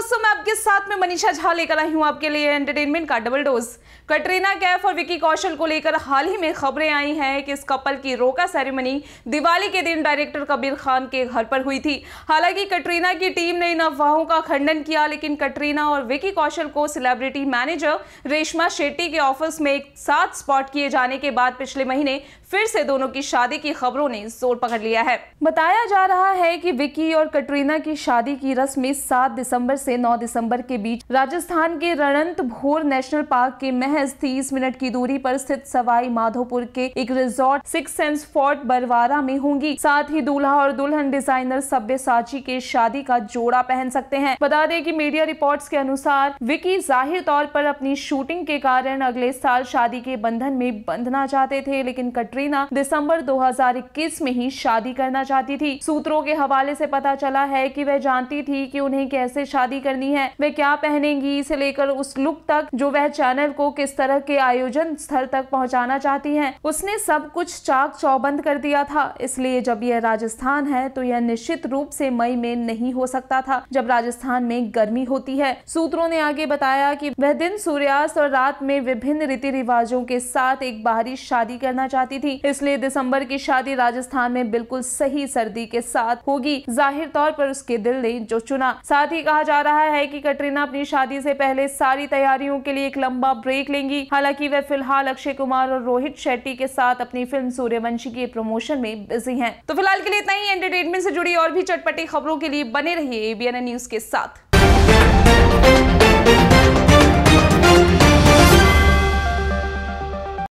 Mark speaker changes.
Speaker 1: दोस्तों मैं आपके साथ में मनीषा झा लेकर आई हूँ आपके लिए एंटरटेनमेंट का डबल डोज कटरीना कैफ और विकी कौशल को लेकर हाल ही में खबरें आई हैं कि इस कपल की रोका सेरेमनी दिवाली के दिन डायरेक्टर कबीर खान के घर पर हुई थी हालांकि कटरीना की टीम ने इन अफवाहों का खंडन किया लेकिन कटरीना और विकी कौशल को सेलिब्रिटी मैनेजर रेशमा शेट्टी के ऑफिस में एक साथ स्पॉट किए जाने के बाद पिछले महीने फिर से दोनों की शादी की खबरों ने जोर पकड़ लिया है बताया जा रहा है कि विकी और कटरीना की शादी की रस्म सात दिसंबर से 9 दिसंबर के बीच राजस्थान के रणंत भोर नेशनल पार्क के महज 30 मिनट की दूरी पर स्थित सवाई माधोपुर के एक resort six senses fort Barwara में होंगी साथ ही दूल्हा और दुल्हन डिजाइनर सभ्य साची के शादी का जोड़ा पहन सकते हैं बता दें की मीडिया रिपोर्ट के अनुसार विकी जाहिर तौर पर अपनी शूटिंग के कारण अगले साल शादी के बंधन में बंधना चाहते थे लेकिन कटरीना दिसंबर 2021 में ही शादी करना चाहती थी सूत्रों के हवाले से पता चला है कि वह जानती थी कि उन्हें कैसे शादी तैयारी करनी है वे क्या पहनेंगी इसे लेकर उस लुक तक जो वह चैनल को किस तरह के आयोजन स्थल तक पहुंचाना चाहती हैं उसने सब कुछ चाक चौबंद कर दिया था इसलिए जब यह राजस्थान है तो यह निश्चित रूप से मई में नहीं हो सकता था जब राजस्थान में गर्मी होती है सूत्रों ने आगे बताया कि वह दिन सूर्यास्त और रात में विभिन्न रीति रिवाजों के साथ एक बाहरी शादी करना चाहती थी इसलिए दिसंबर की शादी राजस्थान में बिल्कुल सही सर्दी के साथ होगी जाहिर तौर पर उसके दिल ने जो चुना साथ ही कहा जा रहा रहा है कि कटरीना अपनी शादी से पहले सारी तैयारियों के लिए एक लंबा ब्रेक लेंगी हालांकि वह फिलहाल अक्षय कुमार और रोहित शेट्टी के साथ अपनी फिल्म सूर्यवंशी के प्रमोशन में बिजी हैं तो फिलहाल के लिए इतना ही एंटरटेनमेंट से जुड़ी और भी चटपटी खबरों के लिए बने रहिए एबीएन न्यूज के साथ